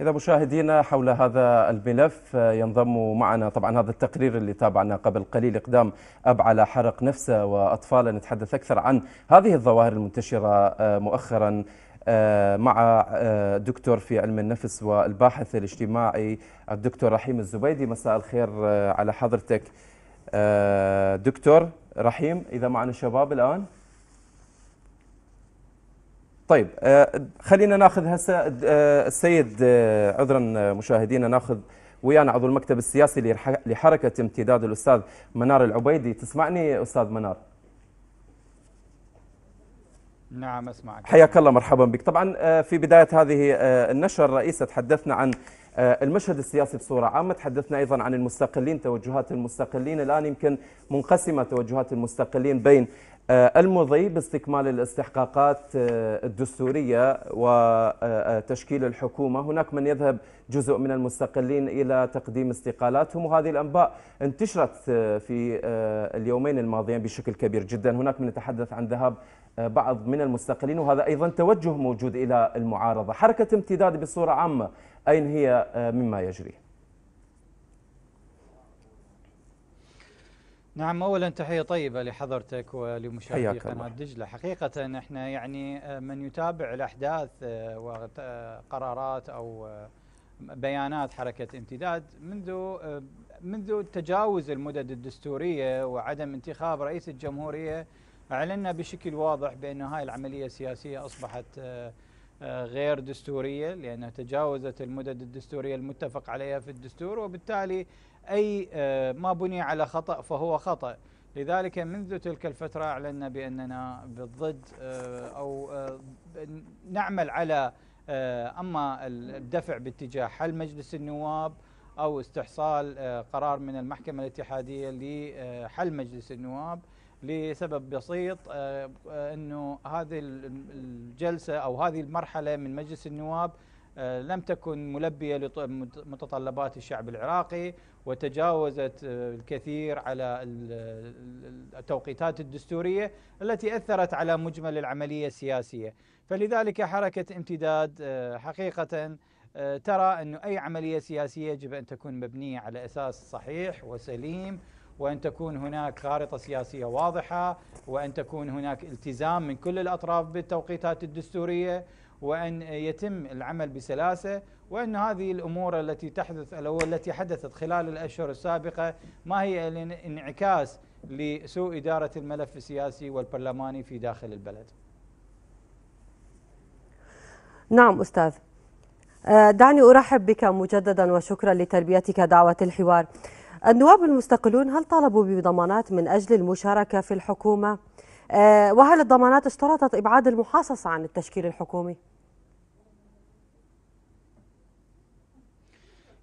إذا مشاهدينا حول هذا الملف آه، ينضم معنا طبعا هذا التقرير اللي تابعنا قبل قليل إقدام أب على حرق نفسه وأطفاله نتحدث أكثر عن هذه الظواهر المنتشرة آه، مؤخرا آه، مع دكتور في علم النفس والباحث الاجتماعي الدكتور رحيم الزبيدي مساء الخير على حضرتك دكتور رحيم إذا معنا شباب الآن طيب آه، خلينا ناخذ هسه آه، السيد آه، عذرا مشاهدينا ناخذ ويانا عضو المكتب السياسي لحركه امتداد الاستاذ منار العبيدي تسمعني استاذ منار نعم اسمعك حياك الله مرحبا بك طبعا في بدايه هذه النشر الرئيسه تحدثنا عن المشهد السياسي بصوره عامه تحدثنا ايضا عن المستقلين توجهات المستقلين الان يمكن منقسمه توجهات المستقلين بين آه، المضي باستكمال الاستحقاقات آه، الدستورية وتشكيل آه، الحكومة هناك من يذهب جزء من المستقلين إلى تقديم استقالاتهم وهذه الأنباء انتشرت في اليومين الماضيين بشكل كبير جدا هناك من يتحدث عن ذهاب بعض من المستقلين وهذا أيضا توجه موجود إلى المعارضة حركة امتداد بصورة عامة أين هي مما يجري؟ نعم اولا تحيه طيبه لحضرتك ولمشاهدي قناه دجله حقيقه احنا يعني آه، من يتابع الاحداث آه، وقرارات آه، او بيانات حركه امتداد منذ منذ تجاوز المدد الدستوريه وعدم انتخاب رئيس الجمهوريه اعلنا بشكل واضح بان هاي العمليه السياسيه اصبحت غير دستوريه لانها تجاوزت المدد الدستوريه المتفق عليها في الدستور وبالتالي أي آه، ما بني على خطأ فهو خطأ لذلك منذ تلك الفترة أعلنا بأننا بالضد آه، أو آه، نعمل على أما الدفع باتجاه حل مجلس النواب أو استحصال قرار من المحكمة الاتحادية لحل مجلس النواب لسبب بسيط أنه هذه الجلسة أو هذه المرحلة من مجلس النواب آه، لم تكن ملبية لمتطلبات الشعب العراقي وتجاوزت آه، الكثير على التوقيتات الدستورية التي أثرت على مجمل العملية السياسية فلذلك حركة امتداد آه، حقيقة ترى أن أي عملية سياسية يجب أن تكون مبنية على أساس صحيح وسليم وأن تكون هناك خارطة سياسية واضحة وأن تكون هناك التزام من كل الأطراف بالتوقيتات الدستورية وأن يتم العمل بسلاسة وأن هذه الأمور التي تحدث أو التي حدثت خلال الأشهر السابقة ما هي انعكاس لسوء إدارة الملف السياسي والبرلماني في داخل البلد نعم أستاذ آه، دعني أرحب بك مجددا وشكرا لتلبيتك دعوة الحوار النواب المستقلون هل طالبوا بضمانات من أجل المشاركة في الحكومة؟ آه، وهل الضمانات اشترطت إبعاد المحاصصة عن التشكيل الحكومي؟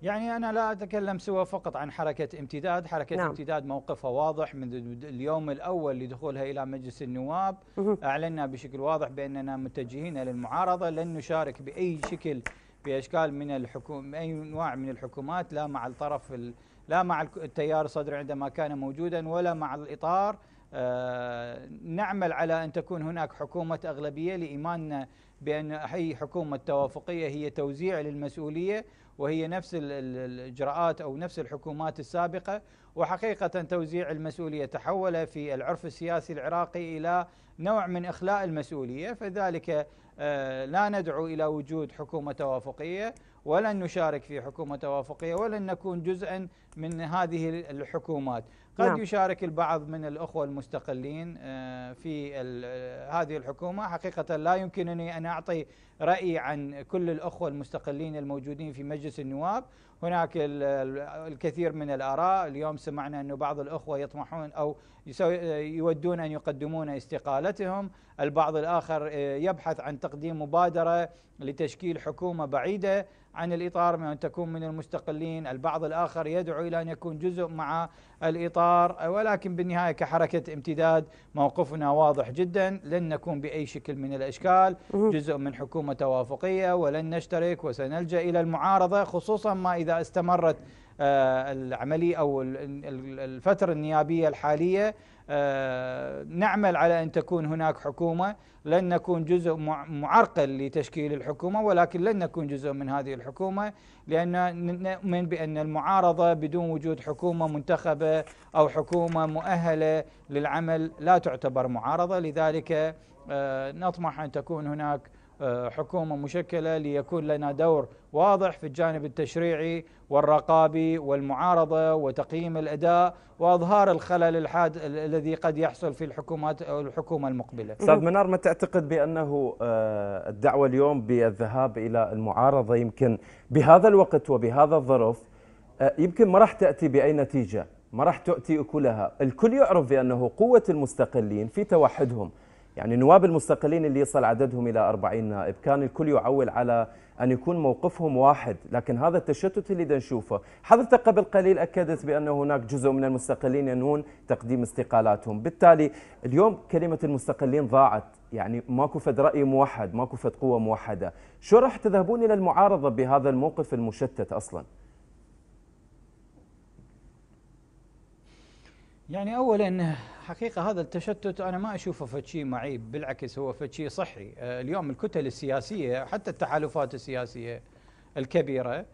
يعني أنا لا أتكلم سوى فقط عن حركة امتداد حركة نعم. امتداد موقفها واضح منذ اليوم الأول لدخولها إلى مجلس النواب أعلنا بشكل واضح بأننا متجهين للمعارضة لن نشارك بأي شكل بأشكال من الحكومة أي نوع من الحكومات لا مع الطرف لا مع التيار الصدر عندما كان موجودا ولا مع الإطار آه، نعمل على أن تكون هناك حكومة أغلبية لإيماننا بأن أي حكومة توافقية هي توزيع للمسؤولية وهي نفس الإجراءات أو نفس الحكومات السابقة وحقيقة توزيع المسؤولية تحول في العرف السياسي العراقي إلى نوع من إخلاء المسؤولية فذلك آه، لا ندعو إلى وجود حكومة توافقية ولن نشارك في حكومة توافقية ولن نكون جزءا من هذه الحكومات قد نعم. يشارك البعض من الأخوة المستقلين آه، في آه، هذه الحكومة حقيقة لا يمكنني أن أعطي رأيي عن كل الأخوة المستقلين الموجودين في مجلس النواب هناك الكثير من الآراء اليوم سمعنا أن بعض الأخوة يطمحون أو يودون أن يقدمون استقالتهم البعض الآخر آه، يبحث عن تقديم مبادرة لتشكيل حكومة بعيدة عن الإطار من أن تكون من المستقلين البعض الآخر يدعو إلى أن يكون جزء مع الإطار ولكن بالنهاية كحركة امتداد موقفنا واضح جدا لن نكون بأي شكل من الأشكال جزء من حكومة توافقية ولن نشترك وسنلجأ إلى المعارضة خصوصا ما إذا استمرت آه، العملية أو الفترة النيابية الحالية آه، نعمل على ان تكون هناك حكومه لن نكون جزء معرقل لتشكيل الحكومه ولكن لن نكون جزء من هذه الحكومه لان نؤمن بان المعارضه بدون وجود حكومه منتخبه او حكومه مؤهله للعمل لا تعتبر معارضه لذلك آه، نطمح ان تكون هناك آه، حكومة مشكلة ليكون لنا دور واضح في الجانب التشريعي والرقابي والمعارضة وتقييم الأداء وإظهار الخلل الحاد الذي قد يحصل في الحكومات أو الحكومة المقبلة أستاذ منار ما تعتقد بأنه آه، الدعوة اليوم بالذهاب إلى المعارضة يمكن بهذا الوقت وبهذا الظرف آه، يمكن ما راح تأتي بأي نتيجة ما راح تؤتي أكلها الكل يعرف بأنه قوة المستقلين في توحدهم يعني النواب المستقلين اللي يصل عددهم إلى 40 نائب كان الكل يعول على أن يكون موقفهم واحد لكن هذا التشتت اللي نشوفه حضرتك قبل قليل أكدت بأن هناك جزء من المستقلين ينون تقديم استقالاتهم بالتالي اليوم كلمة المستقلين ضاعت يعني ماكو فد رأي موحد ماكو فد قوة موحدة شو راح تذهبون إلى المعارضة بهذا الموقف المشتت أصلاً يعني اولا الحقيقة هذا التشتت أنا ما أشوفه فتشي معيب بالعكس هو فتشي صحي آه، اليوم الكتل السياسية حتى التحالفات السياسية الكبيرة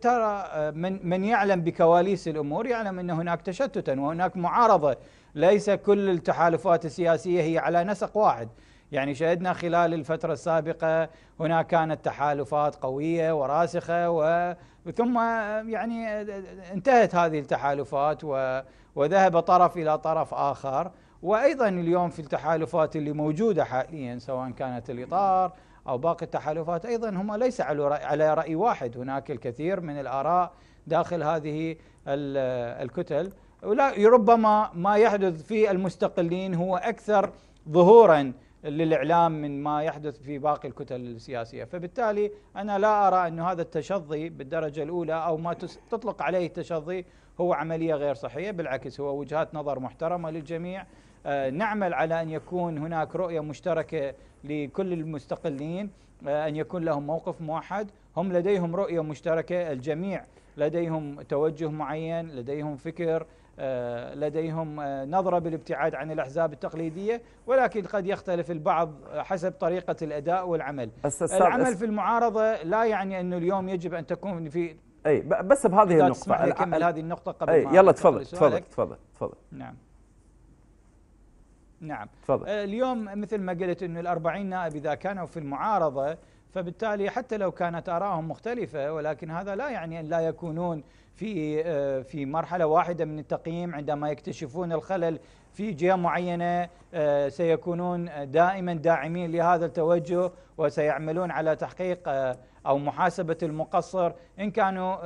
ترى آه، من من يعلم بكواليس الامور يعلم ان هناك تشتتا وهناك معارضه ليس كل التحالفات السياسيه هي على نسق واحد يعني شهدنا خلال الفترة السابقة هناك كانت تحالفات قوية وراسخة و ثم يعني انتهت هذه التحالفات و... وذهب طرف إلى طرف آخر وأيضا اليوم في التحالفات اللي موجودة حاليا سواء كانت الإطار أو باقي التحالفات أيضا هم ليس على رأي واحد هناك الكثير من الآراء داخل هذه الكتل ولا ربما ما يحدث في المستقلين هو أكثر ظهورا للإعلام من ما يحدث في باقي الكتل السياسية فبالتالي أنا لا أرى أن هذا التشظي بالدرجة الأولى أو ما تطلق عليه التشظي هو عملية غير صحية بالعكس هو وجهات نظر محترمة للجميع آه، نعمل على أن يكون هناك رؤية مشتركة لكل المستقلين آه، أن يكون لهم موقف موحد هم لديهم رؤية مشتركة الجميع لديهم توجه معين لديهم فكر آه، لديهم آه، نظرة بالابتعاد عن الأحزاب التقليدية ولكن قد يختلف البعض حسب طريقة الأداء والعمل العمل في المعارضة لا يعني أنه اليوم يجب أن تكون في اي بس بهذه النقطة أكمل هذه النقطة قبل أي يلا تفضل تفضل تفضل تفضل نعم نعم تفضل آه، اليوم مثل ما قلت انه ال 40 نائب اذا كانوا في المعارضه فبالتالي حتى لو كانت آراءهم مختلفة ولكن هذا لا يعني أن لا يكونون في آه، في مرحلة واحدة من التقييم عندما يكتشفون الخلل في جهة معينة آه، سيكونون دائما داعمين لهذا التوجه وسيعملون على تحقيق آه، أو محاسبة المقصر إن كانوا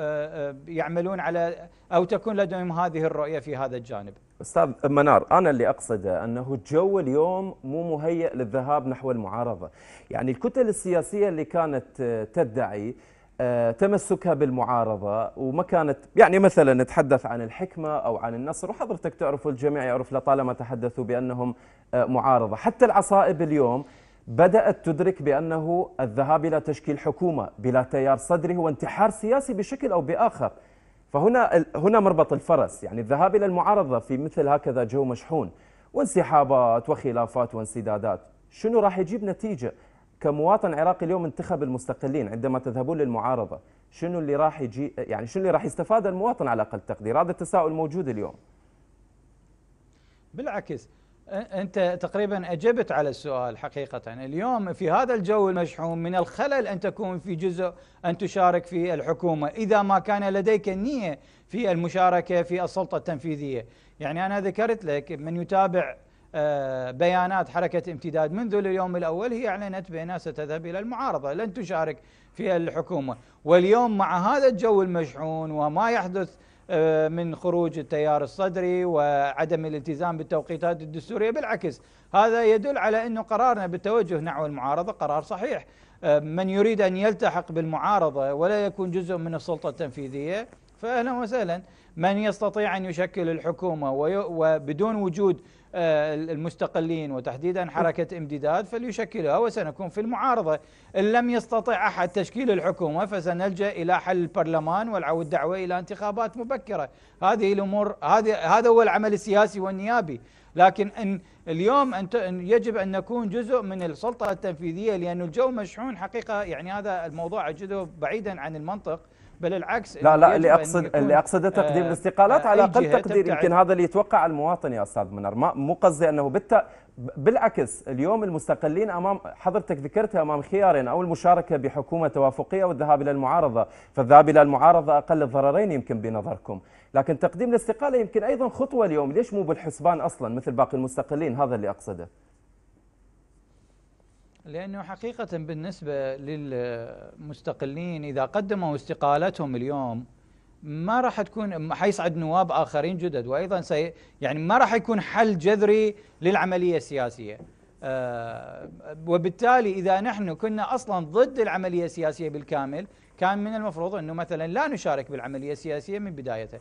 يعملون على أو تكون لديهم هذه الرؤية في هذا الجانب استاذ منار انا اللي اقصده انه الجو اليوم مو مهيئ للذهاب نحو المعارضه، يعني الكتل السياسيه اللي كانت آه، تدعي آه، تمسكها بالمعارضه وما كانت يعني مثلا نتحدث عن الحكمه او عن النصر وحضرتك تعرف الجميع يعرف لطالما تحدثوا بانهم آه، معارضه، حتى العصائب اليوم بدأت تدرك بأنه الذهاب إلى تشكيل حكومة بلا تيار صدري هو انتحار سياسي بشكل أو بآخر فهنا هنا مربط الفرس يعني الذهاب إلى المعارضة في مثل هكذا جو مشحون وانسحابات وخلافات وانسدادات شنو راح يجيب نتيجة كمواطن عراقي اليوم انتخب المستقلين عندما تذهبون للمعارضة شنو اللي راح يجي يعني شنو اللي راح يستفاد المواطن على أقل تقدير هذا التساؤل موجود اليوم بالعكس أنت تقريبا أجبت على السؤال حقيقة اليوم في هذا الجو المشحوم من الخلل أن تكون في جزء أن تشارك في الحكومة إذا ما كان لديك النية في المشاركة في السلطة التنفيذية يعني أنا ذكرت لك من يتابع آه، بيانات حركة امتداد منذ اليوم الأول هي أعلنت بأنها ستذهب إلى المعارضة لن تشارك في الحكومة واليوم مع هذا الجو المشحون وما يحدث آه، من خروج التيار الصدري وعدم الالتزام بالتوقيتات الدستوريه بالعكس هذا يدل على انه قرارنا بالتوجه نحو المعارضه قرار صحيح آه، من يريد ان يلتحق بالمعارضه ولا يكون جزء من السلطه التنفيذيه فاهلا وسهلا من يستطيع ان يشكل الحكومه وبدون وجود آه، المستقلين وتحديدا حركة امتداد فليشكلها وسنكون في المعارضة إن لم يستطع أحد تشكيل الحكومة فسنلجأ إلى حل البرلمان والعود دعوة إلى انتخابات مبكرة هذه الأمور هذه هذا هو العمل السياسي والنيابي لكن ان اليوم ان يجب ان نكون جزء من السلطه التنفيذيه لان الجو مشحون حقيقه يعني هذا الموضوع اجده بعيدا عن المنطق بل العكس لا لا اللي اقصد اللي اقصده تقديم آه، الاستقالات على اقل تقدير يمكن هذا اللي يتوقع المواطن يا استاذ منار مو قصدي انه بالت... بالعكس اليوم المستقلين امام حضرتك ذكرتها امام خيارين او المشاركه بحكومه توافقيه والذهاب الى المعارضه، فالذهاب الى المعارضه اقل الضررين يمكن بنظركم، لكن تقديم الاستقاله يمكن ايضا خطوه اليوم، ليش مو بالحسبان اصلا مثل باقي المستقلين؟ هذا اللي اقصده. لأنه حقيقة بالنسبة للمستقلين إذا قدموا استقالتهم اليوم ما راح تكون حيصعد نواب آخرين جدد وأيضا سي يعني ما راح يكون حل جذري للعملية السياسية آه، وبالتالي إذا نحن كنا أصلا ضد العملية السياسية بالكامل كان من المفروض أنه مثلا لا نشارك بالعملية السياسية من بدايتها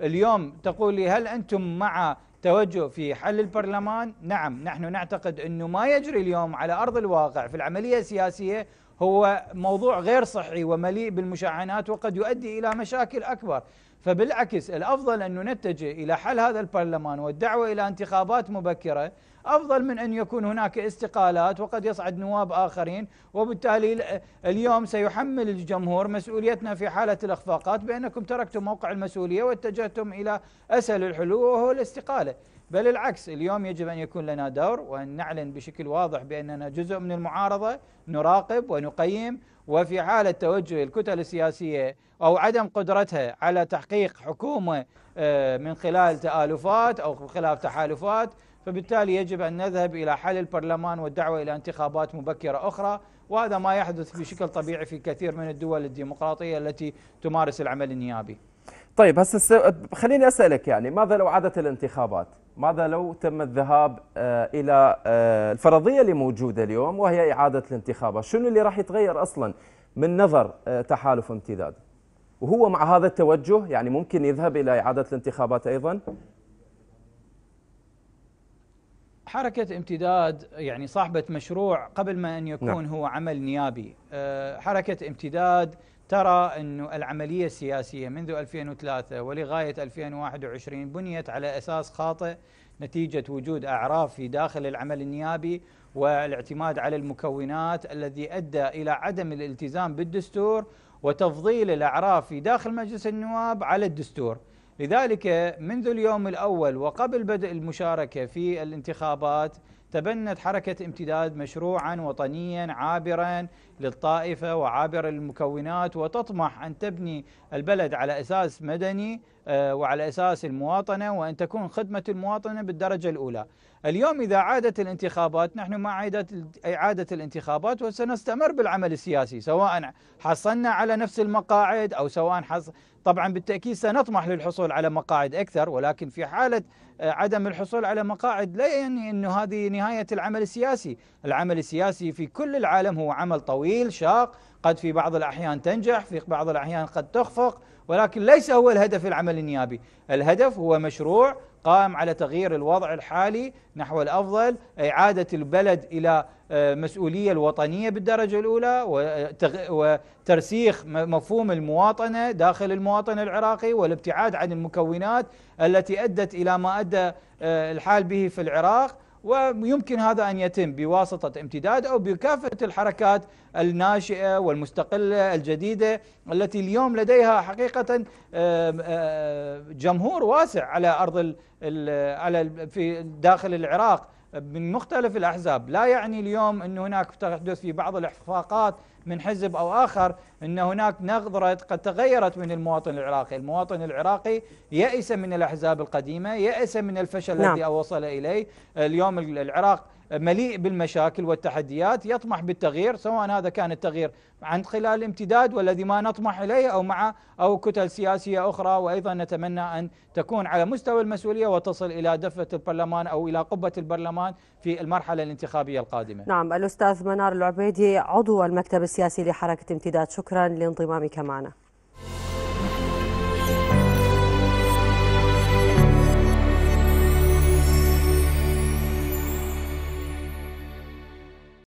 اليوم تقول لي هل أنتم مع توجه في حل البرلمان نعم نحن نعتقد أنه ما يجري اليوم على أرض الواقع في العملية السياسية هو موضوع غير صحي ومليء بالمشعنات وقد يؤدي الى مشاكل اكبر فبالعكس الافضل ان نتجه الى حل هذا البرلمان والدعوه الى انتخابات مبكره افضل من ان يكون هناك استقالات وقد يصعد نواب اخرين وبالتالي اليوم سيحمل الجمهور مسؤوليتنا في حاله الاخفاقات بانكم تركتم موقع المسؤوليه واتجهتم الى اسهل الحلول وهو الاستقاله بل العكس اليوم يجب أن يكون لنا دور وأن نعلن بشكل واضح بأننا جزء من المعارضة نراقب ونقيم وفي حالة توجه الكتل السياسية أو عدم قدرتها على تحقيق حكومة آه، من خلال تآلفات أو من خلال تحالفات فبالتالي يجب أن نذهب إلى حل البرلمان والدعوة إلى انتخابات مبكرة أخرى وهذا ما يحدث بشكل طبيعي في كثير من الدول الديمقراطية التي تمارس العمل النيابي طيب هسه خليني أسألك يعني ماذا لو عادت الانتخابات؟ ماذا لو تم الذهاب آه، الى آه، الفرضيه اللي موجوده اليوم وهي اعاده الانتخابات، شنو اللي راح يتغير اصلا من نظر آه، تحالف امتداد؟ وهو مع هذا التوجه يعني ممكن يذهب الى اعاده الانتخابات ايضا؟ حركة امتداد يعني صاحبة مشروع قبل ما أن يكون نعم. هو عمل نيابي حركة امتداد ترى أن العملية السياسية منذ 2003 ولغاية 2021 بنيت على أساس خاطئ نتيجة وجود أعراف في داخل العمل النيابي والاعتماد على المكونات الذي أدى إلى عدم الالتزام بالدستور وتفضيل الأعراف في داخل مجلس النواب على الدستور لذلك منذ اليوم الأول وقبل بدء المشاركة في الانتخابات تبنت حركة امتداد مشروعا وطنيا عابرا للطائفة وعابرا للمكونات وتطمح أن تبني البلد على أساس مدني آه، وعلى أساس المواطنة وأن تكون خدمة المواطنة بالدرجة الأولى اليوم إذا عادت الانتخابات نحن مع إعادة الانتخابات وسنستمر بالعمل السياسي سواء حصلنا على نفس المقاعد أو سواء حص... طبعا بالتأكيد سنطمح للحصول على مقاعد أكثر ولكن في حالة آه، عدم الحصول على مقاعد لا يعني انه هذه نهايه العمل السياسي، العمل السياسي في كل العالم هو عمل طويل شاق، قد في بعض الاحيان تنجح، في بعض الاحيان قد تخفق، ولكن ليس هو الهدف العمل النيابي الهدف هو مشروع قائم على تغيير الوضع الحالي نحو الافضل اعاده البلد الى آه، مسؤوليه الوطنيه بالدرجه الاولى آه، وترسيخ مفهوم المواطنه داخل المواطن العراقي والابتعاد عن المكونات التي ادت الى ما ادى آه، الحال به في العراق ويمكن هذا أن يتم بواسطة امتداد أو بكافة الحركات الناشئة والمستقلة الجديدة التي اليوم لديها حقيقة جمهور واسع على أرض على في داخل العراق من مختلف الاحزاب، لا يعني اليوم انه هناك تحدث في بعض الاخفاقات من حزب او اخر ان هناك نظره قد تغيرت من المواطن العراقي، المواطن العراقي يأس من الاحزاب القديمه، يأس من الفشل نعم. الذي وصل اليه، اليوم العراق مليء بالمشاكل والتحديات يطمح بالتغيير سواء هذا كان التغيير عن خلال الامتداد والذي ما نطمح اليه او مع او كتل سياسيه اخرى وايضا نتمنى ان تكون على مستوى المسؤوليه وتصل الى دفه البرلمان او الى قبه البرلمان في المرحله الانتخابيه القادمه. نعم الاستاذ منار العبيدي عضو المكتب السياسي لحركه امتداد شكرا لانضمامك معنا.